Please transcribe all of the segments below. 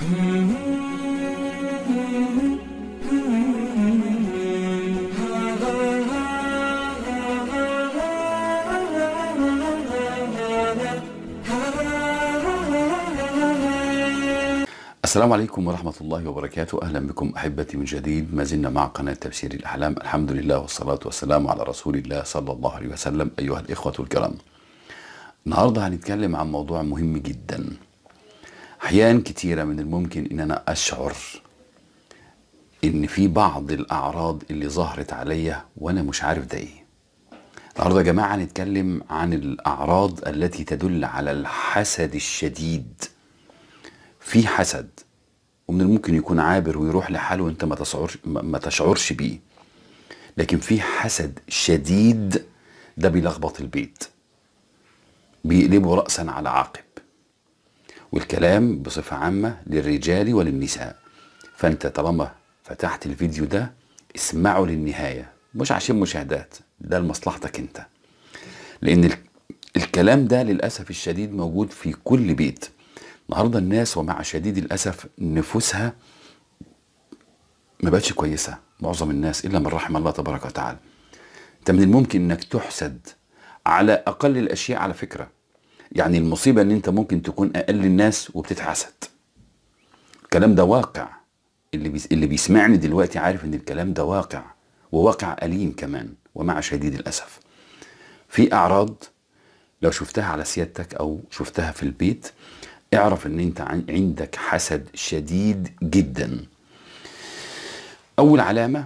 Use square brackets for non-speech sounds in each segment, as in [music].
السلام عليكم ورحمة الله وبركاته أهلا بكم أحبتي من جديد ما زلنا مع قناة تفسير الأحلام الحمد لله والصلاة والسلام على رسول الله صلى الله عليه وسلم أيها الإخوة الكرام النهاردة هنتكلم عن موضوع مهم جدا أحيان كتيرة من الممكن إن أنا أشعر إن في بعض الأعراض اللي ظهرت عليا وأنا مش عارف ده إيه. النهاردة يا جماعة هنتكلم عن الأعراض التي تدل على الحسد الشديد. في حسد ومن الممكن يكون عابر ويروح لحاله وأنت ما تشعرش ما تشعرش بيه. لكن في حسد شديد ده بيلخبط البيت. بيقلبه رأسا على عقب. والكلام بصفة عامة للرجال وللنساء فأنت طالما فتحت الفيديو ده اسمعه للنهاية مش عشان مشاهدات ده لمصلحتك انت لأن الكلام ده للأسف الشديد موجود في كل بيت النهاردة الناس ومع شديد الأسف نفوسها ما بقتش كويسة معظم الناس إلا من رحم الله تبارك وتعالى أنت من الممكن أنك تحسد على أقل الأشياء على فكرة يعني المصيبة ان انت ممكن تكون اقل الناس وبتتحسد الكلام ده واقع اللي, بيس اللي بيسمعني دلوقتي عارف ان الكلام ده واقع وواقع أليم كمان ومع شديد الأسف في أعراض لو شفتها على سيادتك أو شفتها في البيت اعرف ان انت عندك حسد شديد جدا اول علامة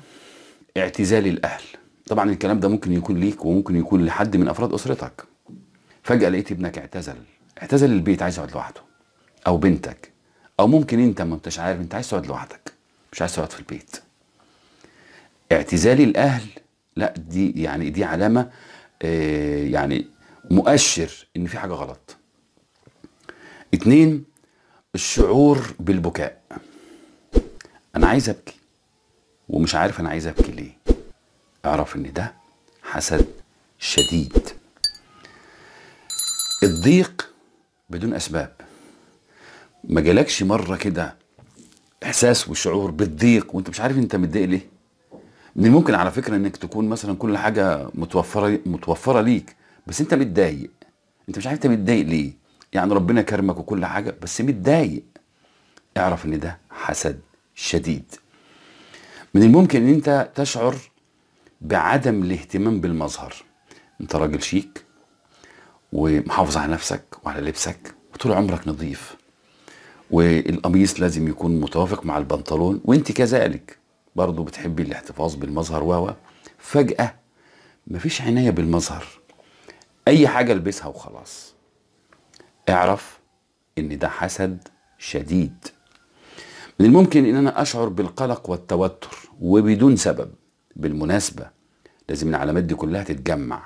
اعتزال الاهل طبعا الكلام ده ممكن يكون ليك وممكن يكون لحد من افراد اسرتك فجأة لقيت ابنك اعتزل اعتزل البيت عايز يقعد لوحده أو بنتك أو ممكن أنت ما أنتش عارف أنت عايز تقعد لوحدك مش عايز تقعد في البيت اعتزال الأهل لا دي يعني دي علامة آه يعني مؤشر إن في حاجة غلط اتنين الشعور بالبكاء أنا عايز أبكي ومش عارف أنا عايز أبكي ليه اعرف إن ده حسد شديد الضيق بدون اسباب ما جالكش مره كده احساس وشعور بالضيق وانت مش عارف انت متضايق ليه من الممكن على فكره انك تكون مثلا كل حاجه متوفره متوفره ليك بس انت متضايق انت مش عارف انت متضايق ليه يعني ربنا كرمك وكل حاجه بس متضايق اعرف ان ده حسد شديد من الممكن ان انت تشعر بعدم الاهتمام بالمظهر انت راجل شيك ومحافظ على نفسك وعلى لبسك وطول عمرك نظيف والقميص لازم يكون متوافق مع البنطلون وانت كذلك برضو بتحبي الاحتفاظ بالمظهر و فجأة مفيش عناية بالمظهر أي حاجة البسها وخلاص اعرف إن ده حسد شديد من الممكن إن أنا أشعر بالقلق والتوتر وبدون سبب بالمناسبة لازم العلامات دي كلها تتجمع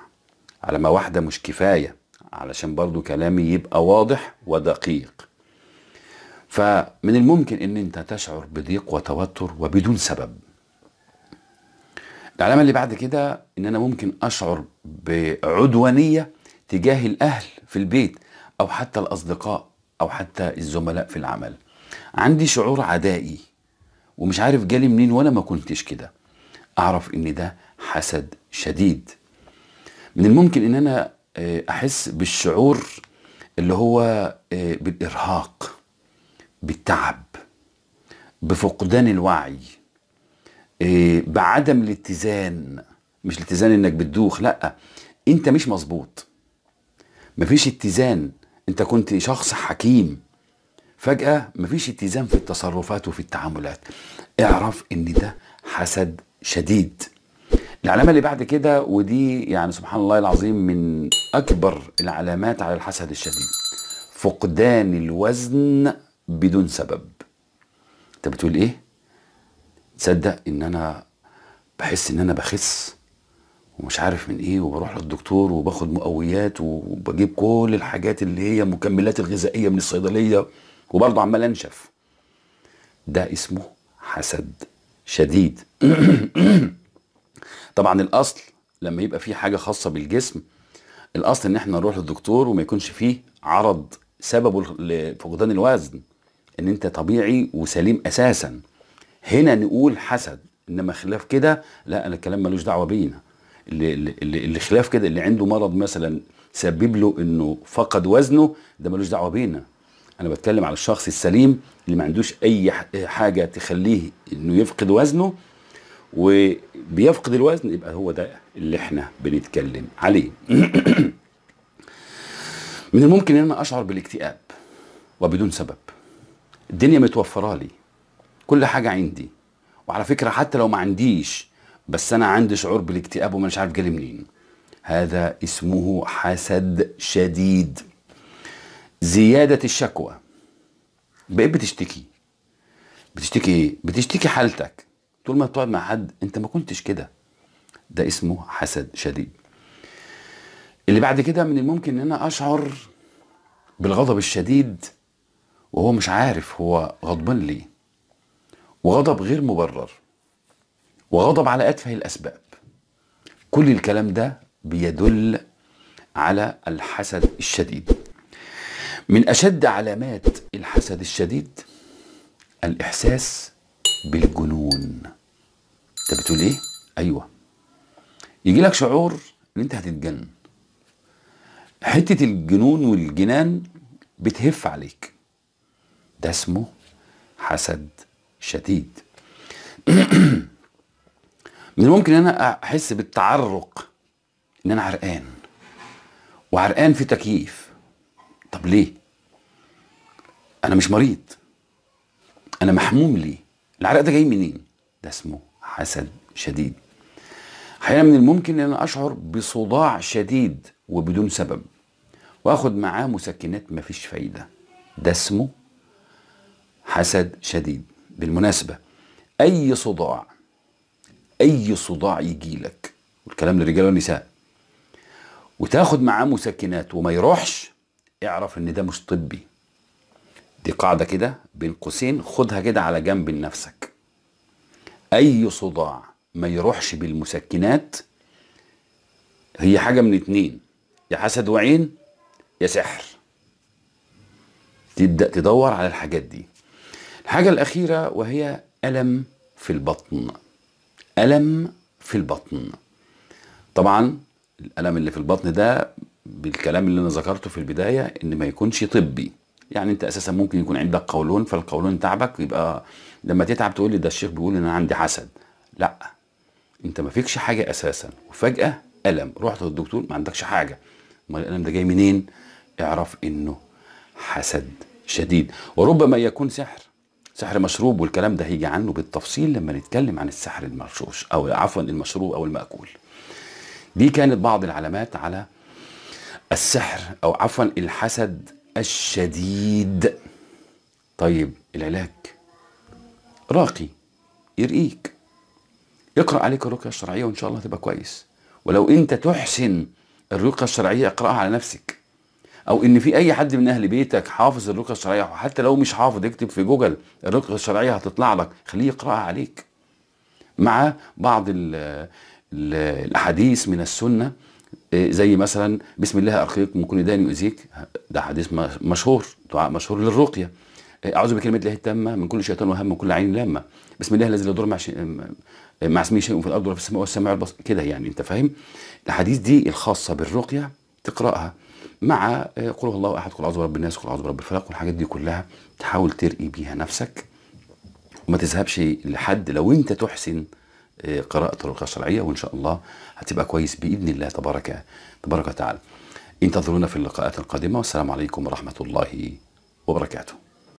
علامة واحدة مش كفاية علشان برضو كلامي يبقى واضح ودقيق فمن الممكن ان انت تشعر بضيق وتوتر وبدون سبب العلامة اللي بعد كده ان انا ممكن اشعر بعدوانية تجاه الاهل في البيت او حتى الاصدقاء او حتى الزملاء في العمل عندي شعور عدائي ومش عارف جالي منين وانا ما كنتش كده اعرف ان ده حسد شديد من الممكن ان انا آه، احس بالشعور اللي هو آه، بالارهاق بالتعب بفقدان الوعي آه، بعدم الاتزان مش الاتزان انك بتدوخ لا انت مش مظبوط مفيش اتزان انت كنت شخص حكيم فجأة مفيش اتزان في التصرفات وفي التعاملات اعرف ان ده حسد شديد العلامه اللي بعد كده ودي يعني سبحان الله العظيم من اكبر العلامات على الحسد الشديد فقدان الوزن بدون سبب انت بتقول ايه تصدق ان انا بحس ان انا بخس ومش عارف من ايه وبروح للدكتور وباخد مقويات وبجيب كل الحاجات اللي هي مكملات الغذائيه من الصيدليه وبرضه عمال انشف ده اسمه حسد شديد [clears throat] طبعا الاصل لما يبقى في حاجه خاصه بالجسم الاصل ان احنا نروح للدكتور وما يكونش فيه عرض سببه لفقدان الوزن ان انت طبيعي وسليم اساسا هنا نقول حسد انما خلاف كده لا انا الكلام ملوش دعوه بينا اللي, اللي, اللي خلاف كده اللي عنده مرض مثلا سبب له انه فقد وزنه ده ملوش دعوه بينا انا بتكلم على الشخص السليم اللي ما عندوش اي حاجه تخليه انه يفقد وزنه وبيفقد الوزن يبقى هو ده اللي احنا بنتكلم عليه [clears throat] من الممكن ان انا اشعر بالاكتئاب وبدون سبب الدنيا متوفره لي كل حاجه عندي وعلى فكره حتى لو ما عنديش بس انا عندي شعور بالاكتئاب ومش عارف جالي منين هذا اسمه حسد شديد زياده الشكوى بقيت بتشتكي بتشتكي ايه بتشتكي حالتك طول ما بتقعد مع حد انت ما كنتش كده ده اسمه حسد شديد اللي بعد كده من الممكن ان انا اشعر بالغضب الشديد وهو مش عارف هو غضبان ليه وغضب غير مبرر وغضب على اتفه الاسباب كل الكلام ده بيدل على الحسد الشديد من اشد علامات الحسد الشديد الاحساس بالجنون انت بتقول ايه؟ ايوه يجي لك شعور ان انت هتتجنن حته الجنون والجنان بتهف عليك ده اسمه حسد شديد [clears throat] من الممكن ان انا احس بالتعرق ان انا عرقان وعرقان في تكييف طب ليه انا مش مريض انا محموم ليه العرق ده جاي منين ده اسمه حسد شديد حقيقة من الممكن أن أشعر بصداع شديد وبدون سبب وأخد معاه مسكنات مفيش فايدة ده اسمه حسد شديد بالمناسبة أي صداع أي صداع يجيلك والكلام للرجال والنساء وتاخد معاه مسكنات وما يروحش اعرف ان ده مش طبي دي قاعده كده بين قوسين خدها كده على جنب لنفسك اي صداع ما يروحش بالمسكنات هي حاجه من اتنين يا حسد وعين يا سحر تبدا تدور على الحاجات دي الحاجه الاخيره وهي الم في البطن الم في البطن طبعا الالم اللي في البطن ده بالكلام اللي انا ذكرته في البدايه ان ما يكونش طبي يعني انت اساسا ممكن يكون عندك قولون فالقولون تعبك يبقى لما تتعب تقول لي ده الشيخ بيقول ان انا عندي حسد لا انت ما فيكش حاجه اساسا وفجاه الم رحت للدكتور ما عندكش حاجه امال الالم ده جاي منين اعرف انه حسد شديد وربما يكون سحر سحر مشروب والكلام ده هيجي عنه بالتفصيل لما نتكلم عن السحر المرشوش او عفوا المشروب او الماكول دي كانت بعض العلامات على السحر او عفوا الحسد الشديد طيب العلاج راقي يرقيك اقرا عليك الرقية الشرعية وإن شاء الله تبقى كويس ولو أنت تحسن الرقية الشرعية اقرأها على نفسك أو إن في أي حد من أهل بيتك حافظ الرقية الشرعية وحتى لو مش حافظ اكتب في جوجل الرقية الشرعية هتطلع لك خليه يقرأها عليك مع بعض الأحاديث من السنة آه، زي مثلا بسم الله أرقيكم من كل داني يؤذيك ده حديث مشهور دعاء مشهور للرقية اعوذ بكلمه الله التامه من كل شيطان وهم من كل عين لامه بسم الله الذي لا يضر مع مع اسمه شيء في الارض ولا في السماء والسماع البصر كده يعني انت فاهم الاحاديث دي الخاصه بالرقيه تقراها مع آه، قل هو الله احد قل اعوذ برب الناس قل اعوذ برب الفلق والحاجات دي كلها تحاول ترقي بيها نفسك وما تذهبش لحد لو انت تحسن آه، قراءة الرقية الشرعية وإن شاء الله هتبقى كويس بإذن الله تبارك تبارك وتعالى انتظرونا في اللقاءات القادمة والسلام عليكم ورحمة الله وبركاته